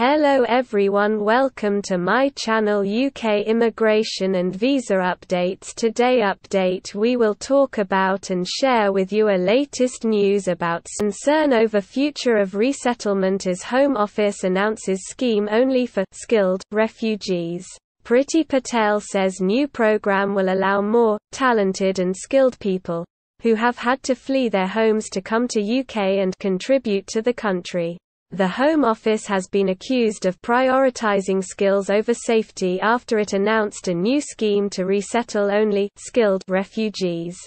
Hello everyone welcome to my channel UK Immigration and Visa Updates Today update we will talk about and share with you a latest news about concern over future of resettlement as Home Office announces scheme only for skilled refugees. Priti Patel says new program will allow more talented and skilled people who have had to flee their homes to come to UK and contribute to the country. The Home Office has been accused of prioritizing skills over safety after it announced a new scheme to resettle only skilled refugees.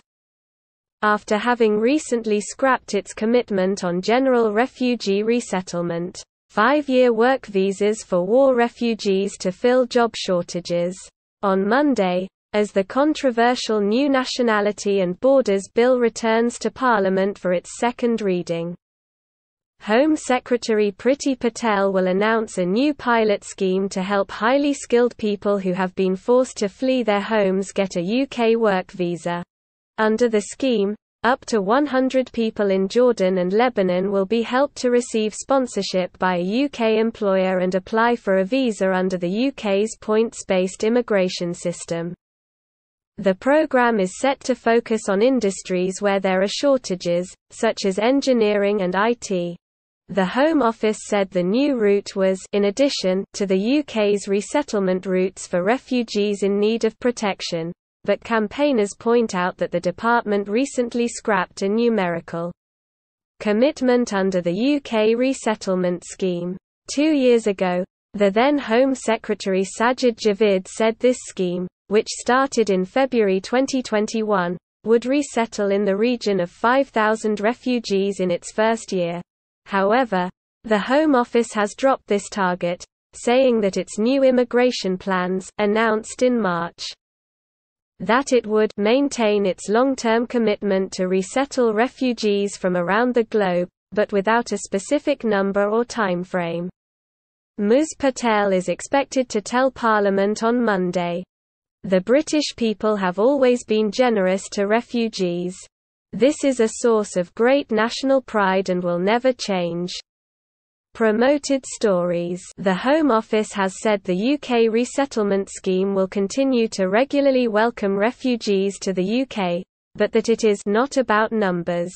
After having recently scrapped its commitment on general refugee resettlement, five-year work visas for war refugees to fill job shortages. On Monday, as the controversial New Nationality and Borders Bill returns to Parliament for its second reading. Home Secretary Priti Patel will announce a new pilot scheme to help highly skilled people who have been forced to flee their homes get a UK work visa. Under the scheme, up to 100 people in Jordan and Lebanon will be helped to receive sponsorship by a UK employer and apply for a visa under the UK's points-based immigration system. The program is set to focus on industries where there are shortages, such as engineering and IT. The Home Office said the new route was in addition to the UK's resettlement routes for refugees in need of protection, but campaigners point out that the department recently scrapped a numerical commitment under the UK resettlement scheme. Two years ago, the then Home Secretary Sajid Javid said this scheme, which started in February 2021, would resettle in the region of 5,000 refugees in its first year. However, the Home Office has dropped this target, saying that its new immigration plans, announced in March, that it would maintain its long-term commitment to resettle refugees from around the globe, but without a specific number or timeframe. Ms Patel is expected to tell Parliament on Monday. The British people have always been generous to refugees. This is a source of great national pride and will never change. Promoted Stories The Home Office has said the UK resettlement scheme will continue to regularly welcome refugees to the UK, but that it is not about numbers.